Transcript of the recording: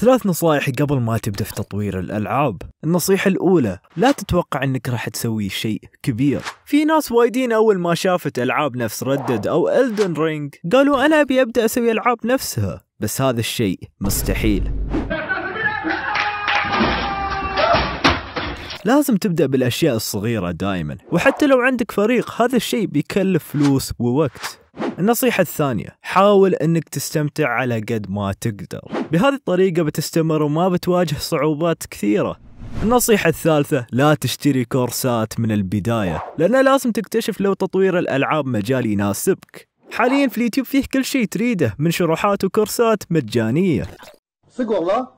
ثلاث نصائح قبل ما تبدأ في تطوير الألعاب النصيحة الأولى لا تتوقع أنك راح تسوي شيء كبير في ناس وايدين أول ما شافت ألعاب نفس ردد أو ألدن رينج قالوا أنا أبي أبدأ أسوي ألعاب نفسها بس هذا الشيء مستحيل لازم تبدأ بالأشياء الصغيرة دائما وحتى لو عندك فريق هذا الشيء بيكلف فلوس ووقت النصيحة الثانية حاول انك تستمتع على قد ما تقدر بهذه الطريقة بتستمر وما بتواجه صعوبات كثيرة النصيحة الثالثة لا تشتري كورسات من البداية لأنه لازم تكتشف لو تطوير الألعاب مجال يناسبك حاليا في اليوتيوب فيه كل شيء تريده من شروحات وكورسات مجانية صدق والله